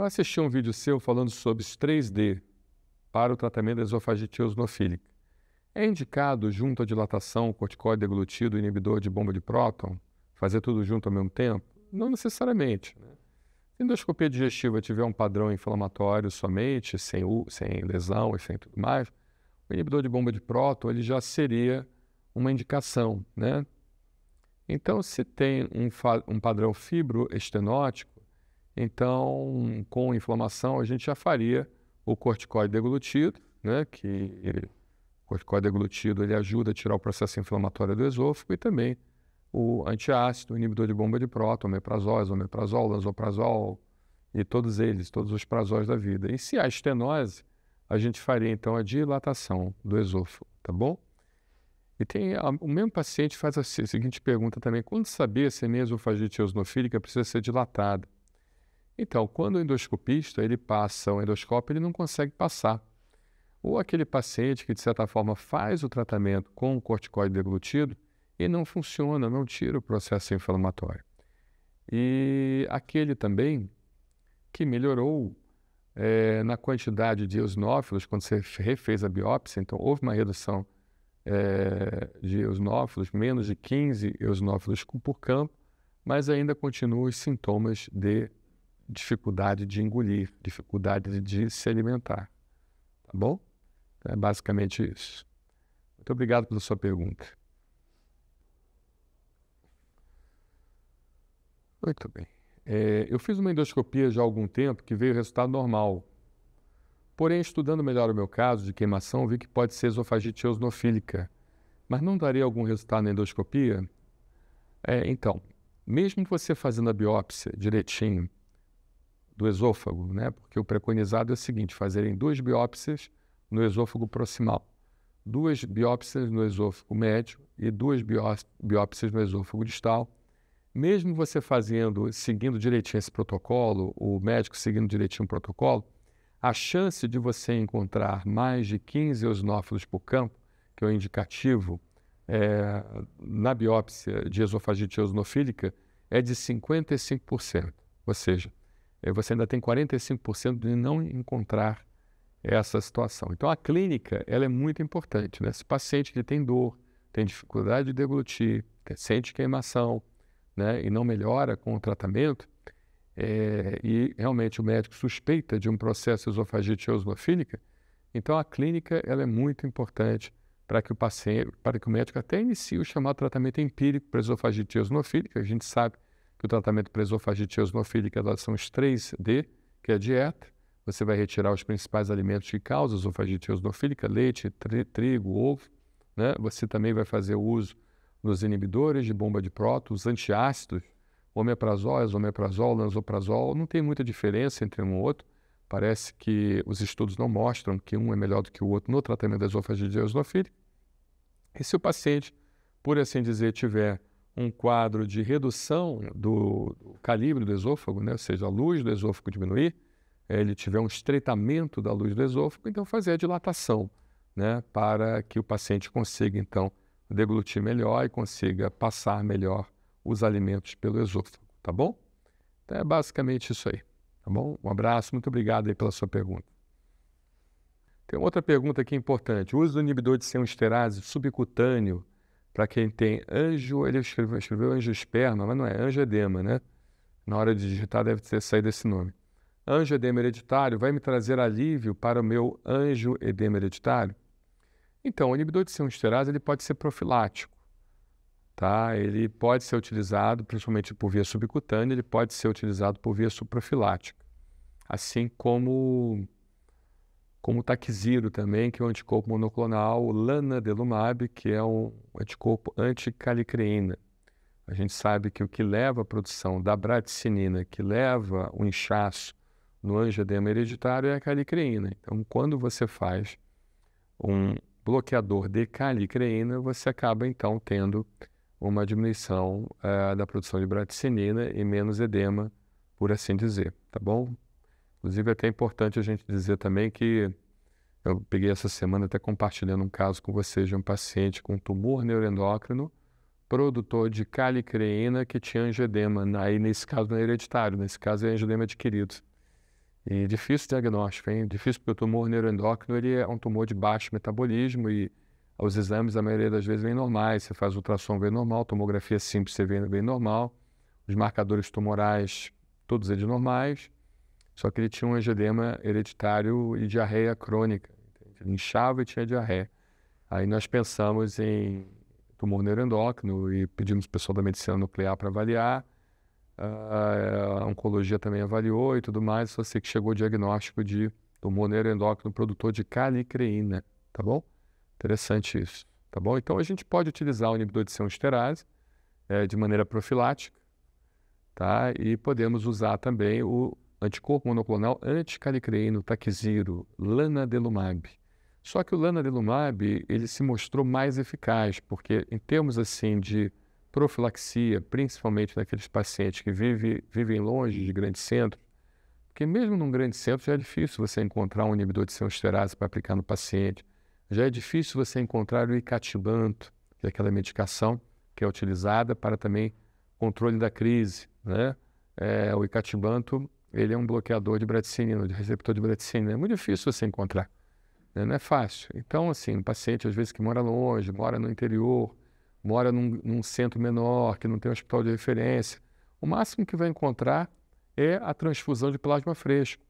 Eu assisti um vídeo seu falando sobre os 3D para o tratamento da esofagite eosinofílica. É indicado, junto à dilatação, corticoide deglutido, inibidor de bomba de próton, fazer tudo junto ao mesmo tempo? Não necessariamente. Né? Se a endoscopia digestiva tiver um padrão inflamatório somente, sem, sem lesão e sem tudo mais, o inibidor de bomba de próton ele já seria uma indicação. Né? Então, se tem um, um padrão fibroestenótico, então, com inflamação, a gente já faria o corticoide deglutido, né, que ele, o corticoide deglutido ele ajuda a tirar o processo inflamatório do esôfago e também o antiácido, o inibidor de bomba de próton, omeprazóis, omeprazol, lansoprazol e todos eles, todos os prazóis da vida. E se há estenose, a gente faria então a dilatação do esôfago, tá bom? E tem a, o mesmo paciente faz a, a seguinte pergunta também: quando saber se a minha eosinofílica precisa ser dilatada? Então, quando o endoscopista ele passa o endoscópio, ele não consegue passar. Ou aquele paciente que, de certa forma, faz o tratamento com o corticoide deglutido e não funciona, não tira o processo inflamatório. E aquele também que melhorou é, na quantidade de eosinófilos, quando você refez a biópsia, então houve uma redução é, de eosinófilos, menos de 15 eosinófilos por campo, mas ainda continuam os sintomas de dificuldade de engolir, dificuldade de se alimentar. Tá bom? Então é basicamente isso. Muito obrigado pela sua pergunta. Muito bem. É, eu fiz uma endoscopia já há algum tempo que veio resultado normal. Porém, estudando melhor o meu caso de queimação, vi que pode ser esofagite eosinofílica. Mas não daria algum resultado na endoscopia? É, então, mesmo você fazendo a biópsia direitinho, do esôfago, né? porque o preconizado é o seguinte: fazerem duas biópsias no esôfago proximal, duas biópsias no esôfago médio e duas biópsias no esôfago distal. Mesmo você fazendo, seguindo direitinho esse protocolo, o médico seguindo direitinho o protocolo, a chance de você encontrar mais de 15 eosinófilos por campo, que é o indicativo é, na biópsia de esofagite eosinofílica, é de 55%. Ou seja, é, você ainda tem 45% de não encontrar essa situação. Então, a clínica ela é muito importante. Né? Esse paciente que tem dor, tem dificuldade de deglutir, sente queimação né? e não melhora com o tratamento, é, e realmente o médico suspeita de um processo de esofagite eosinofílica, então a clínica ela é muito importante para que o paciente, para que o médico até inicie o chamado tratamento empírico para esofagite eosinofílica. A gente sabe que o tratamento para esofagite eosinofílica são os 3D, que é a dieta. Você vai retirar os principais alimentos que causam esofagite eosinofílica, leite, trigo, ovo. Né? Você também vai fazer o uso dos inibidores de bomba de prótons, antiácidos, omeprazol, esomeprazol, lanzoprazol. Não tem muita diferença entre um e outro. Parece que os estudos não mostram que um é melhor do que o outro no tratamento da esofagite eosinofílica. E se o paciente, por assim dizer, tiver um quadro de redução do, do calibre do esôfago, né? ou seja, a luz do esôfago diminuir, é, ele tiver um estreitamento da luz do esôfago, então fazer a dilatação, né? para que o paciente consiga, então, deglutir melhor e consiga passar melhor os alimentos pelo esôfago, tá bom? Então é basicamente isso aí, tá bom? Um abraço, muito obrigado aí pela sua pergunta. Tem outra pergunta aqui importante. O uso do inibidor de seão esterase subcutâneo para quem tem anjo, ele escreveu, escreveu anjo esperma, mas não é, anjo edema, né? Na hora de digitar deve ter saído esse nome. Anjo edema hereditário vai me trazer alívio para o meu anjo edema hereditário? Então, o inibidor de serumsterase ele pode ser profilático, tá? Ele pode ser utilizado principalmente por via subcutânea, ele pode ser utilizado por via subprofilática, assim como como o Taquiziro também, que é um anticorpo monoclonal, o Lanadelumab, que é um anticorpo anticalicreína. A gente sabe que o que leva à produção da bradicinina, que leva o inchaço no angioedema hereditário, é a calicreína. Então, quando você faz um bloqueador de calicreína, você acaba, então, tendo uma diminuição uh, da produção de bradicinina e menos edema, por assim dizer, tá bom? Inclusive, é até importante a gente dizer também que eu peguei essa semana até compartilhando um caso com vocês de um paciente com tumor neuroendócrino, produtor de calicreína que tinha angedema. Aí, nesse caso, não é hereditário, nesse caso é angedema adquirido. E difícil diagnóstico, hein? Difícil porque o tumor neuroendócrino ele é um tumor de baixo metabolismo e os exames, a maioria das vezes, vem normais. Você faz ultrassom, vem normal. Tomografia simples, você vê vem normal. Os marcadores tumorais, todos eles normais. Só que ele tinha um angedema hereditário e diarreia crônica. Entende? Ele inchava e tinha diarreia. Aí nós pensamos em tumor neuroendócrino e pedimos o pessoal da medicina nuclear para avaliar. Ah, a oncologia também avaliou e tudo mais. Só sei que chegou o diagnóstico de tumor neuroendócrino produtor de calicreína, tá bom? Interessante isso, tá bom? Então a gente pode utilizar o inibidor de serumsterase eh, é, de maneira profilática, tá? E podemos usar também o anticorpo monoclonal anticallicreíno, taquiziro, lanadelumab. Só que o lanadelumab, ele se mostrou mais eficaz, porque em termos assim de profilaxia, principalmente naqueles pacientes que vivem longe de grande centro, porque mesmo num grande centro já é difícil você encontrar um inibidor de serosferase para aplicar no paciente, já é difícil você encontrar o icatibanto, que é aquela medicação que é utilizada para também controle da crise, né? É, o icatibanto ele é um bloqueador de bradicinina, de receptor de bradicinina. É muito difícil você encontrar, né? não é fácil. Então, assim, um paciente, às vezes, que mora longe, mora no interior, mora num, num centro menor, que não tem um hospital de referência, o máximo que vai encontrar é a transfusão de plasma fresco.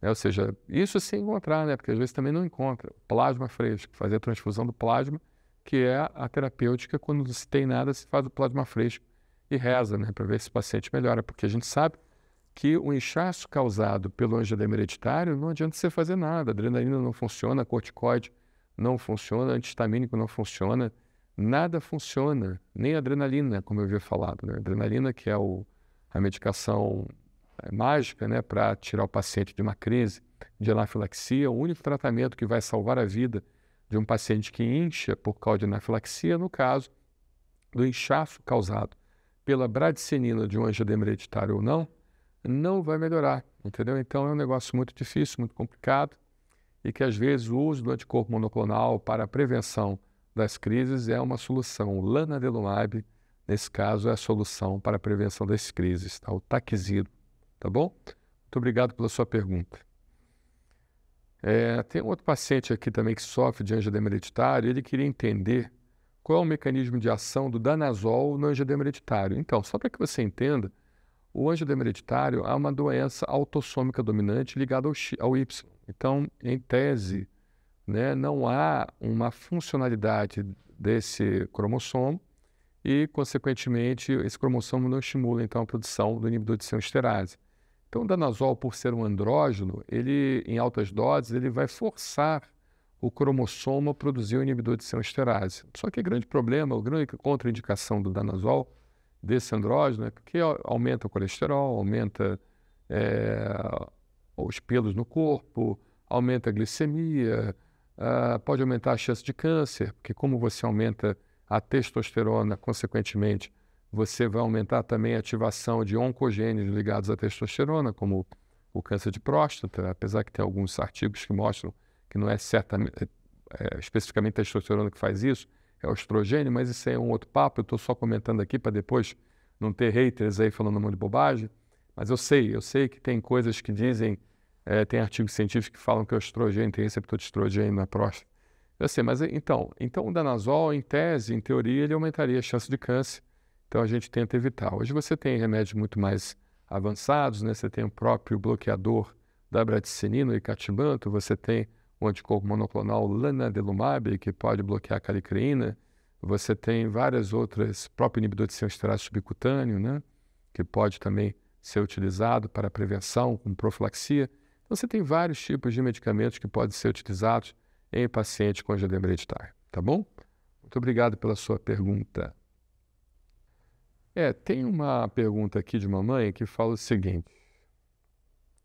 Né? Ou seja, isso se encontrar, né? porque às vezes também não encontra. Plasma fresco, fazer a transfusão do plasma, que é a terapêutica, quando não se tem nada, se faz o plasma fresco e reza né? para ver se o paciente melhora, porque a gente sabe que o inchaço causado pelo angioedema hereditário não adianta você fazer nada. adrenalina não funciona, corticoide não funciona, antihistamínico não funciona, nada funciona, nem adrenalina, como eu havia falado. Né? Adrenalina, que é o, a medicação é, mágica né, para tirar o paciente de uma crise de anafilaxia, o único tratamento que vai salvar a vida de um paciente que incha por causa de anafilaxia, no caso do inchaço causado pela bradicinina de um angioedema hereditário ou não, não vai melhorar, entendeu? Então é um negócio muito difícil, muito complicado e que às vezes o uso do anticorpo monoclonal para a prevenção das crises é uma solução. O lanadelumab, nesse caso, é a solução para a prevenção das crises, tá? O taquizido, tá bom? Muito obrigado pela sua pergunta. É, tem um outro paciente aqui também que sofre de angioedema hereditário, ele queria entender qual é o mecanismo de ação do danazol no angioedema hereditário. Então, só para que você entenda, o anjo demeritário é uma doença autossômica dominante ligada ao, ao Y. Então, em tese, né, não há uma funcionalidade desse cromossomo e, consequentemente, esse cromossomo não estimula então a produção do inibidor de sinhosterase. Então, o danazol, por ser um andrógeno, ele, em altas doses, ele vai forçar o cromossomo a produzir o inibidor de sinhosterase. Só que o grande problema, a grande contraindicação do danazol desse andrógeno, né, que aumenta o colesterol, aumenta é, os pelos no corpo, aumenta a glicemia, ah, pode aumentar a chance de câncer, porque como você aumenta a testosterona, consequentemente, você vai aumentar também a ativação de oncogênios ligados à testosterona, como o câncer de próstata, apesar que tem alguns artigos que mostram que não é, certa, é, é especificamente a testosterona que faz isso, é o estrogênio, mas isso é um outro papo, eu estou só comentando aqui para depois não ter haters aí falando um monte de bobagem. Mas eu sei, eu sei que tem coisas que dizem, é, tem artigos científicos que falam que é o estrogênio tem receptor de estrogênio na próstata. Eu sei, mas então, então o danazol, em tese, em teoria, ele aumentaria a chance de câncer. Então a gente tenta evitar. Hoje você tem remédios muito mais avançados, né? Você tem o próprio bloqueador da bradicinina e catibanto, você tem o anticorpo monoclonal lanadelumab, que pode bloquear a calicreína. Você tem várias outras, próprio inibidor de serosterase subcutâneo, né? que pode também ser utilizado para prevenção, com profilaxia. Então, você tem vários tipos de medicamentos que podem ser utilizados em paciente com angioedema hereditário, tá bom? Muito obrigado pela sua pergunta. É, tem uma pergunta aqui de uma mãe que fala o seguinte: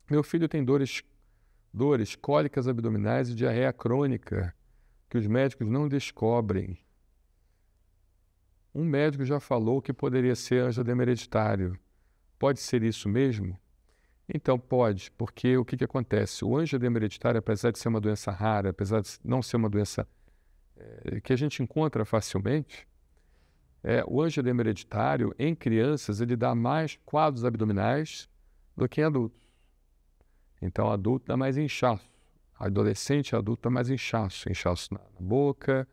Meu filho tem dores dores, cólicas abdominais e diarreia crônica, que os médicos não descobrem. Um médico já falou que poderia ser angioedema hereditário. Pode ser isso mesmo? Então, pode, porque o que, que acontece? O angioedema hereditário, apesar de ser uma doença rara, apesar de não ser uma doença é, que a gente encontra facilmente, é, o angioedema hereditário, em crianças, ele dá mais quadros abdominais do que em adultos. Então, adulto dá tá mais inchaço. Adolescente, adulto dá tá mais inchaço. Inchaço na boca,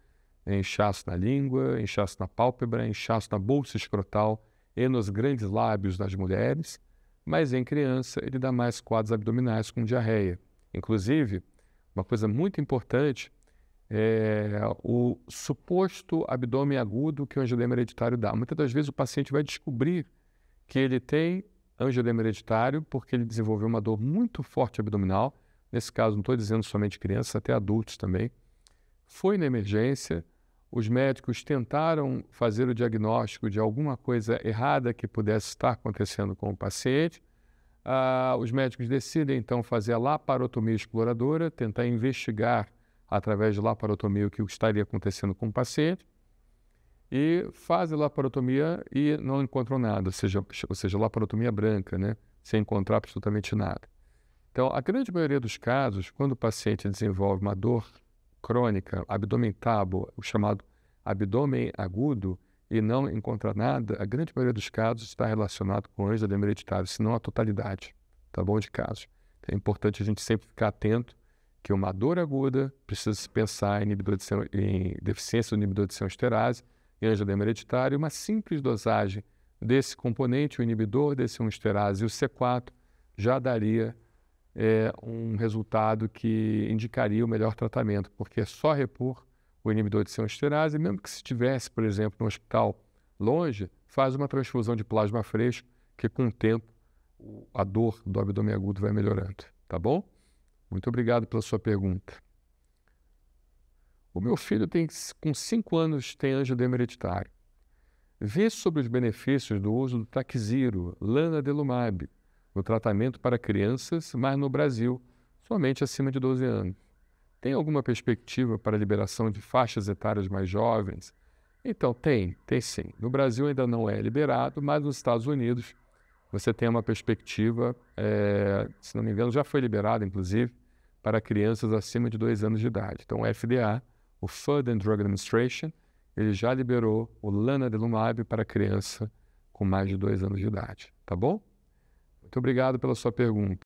inchaço na língua, inchaço na pálpebra, inchaço na bolsa escrotal e nos grandes lábios das mulheres. Mas em criança, ele dá mais quadros abdominais com diarreia. Inclusive, uma coisa muito importante é o suposto abdômen agudo que o angioedema hereditário dá. Muitas das vezes o paciente vai descobrir que ele tem angiodema é hereditário porque ele desenvolveu uma dor muito forte abdominal. Nesse caso, não estou dizendo somente crianças, até adultos também. Foi na emergência, os médicos tentaram fazer o diagnóstico de alguma coisa errada que pudesse estar acontecendo com o paciente. Ah, os médicos decidem então fazer a laparotomia exploradora, tentar investigar através de laparotomia o que estaria acontecendo com o paciente e faz laparotomia e não encontram nada, ou seja, ou seja laparotomia branca, né? sem encontrar absolutamente nada. Então, a grande maioria dos casos, quando o paciente desenvolve uma dor crônica, abdômen tabo, o chamado abdômen agudo, e não encontrar nada, a grande maioria dos casos está relacionado com angioedema hereditário, se não a totalidade, tá bom, de casos. Então, é importante a gente sempre ficar atento que uma dor aguda precisa se pensar em, inibidor de, em deficiência do inibidor de serão esterase, angioedema hereditário, uma simples dosagem desse componente, o inibidor desse 1-esterase e o C4, já daria é, um resultado que indicaria o melhor tratamento, porque é só repor o inibidor de C1-esterase, mesmo que se estivesse, por exemplo, no hospital longe, faz uma transfusão de plasma fresco, que com o tempo a dor do abdômen agudo vai melhorando, tá bom? Muito obrigado pela sua pergunta. O meu filho tem, com cinco anos tem angioedema hereditário. Vê sobre os benefícios do uso do taquiziro, lanadelumab, no tratamento para crianças, mas no Brasil, somente acima de 12 anos. Tem alguma perspectiva para a liberação de faixas etárias mais jovens? Então, tem, tem sim. No Brasil ainda não é liberado, mas nos Estados Unidos você tem uma perspectiva, é, se não me engano, já foi liberado, inclusive, para crianças acima de 2 anos de idade. Então, o FDA o Food and Drug Administration, ele já liberou o Lanadelumab para criança com mais de dois anos de idade, tá bom? Muito obrigado pela sua pergunta.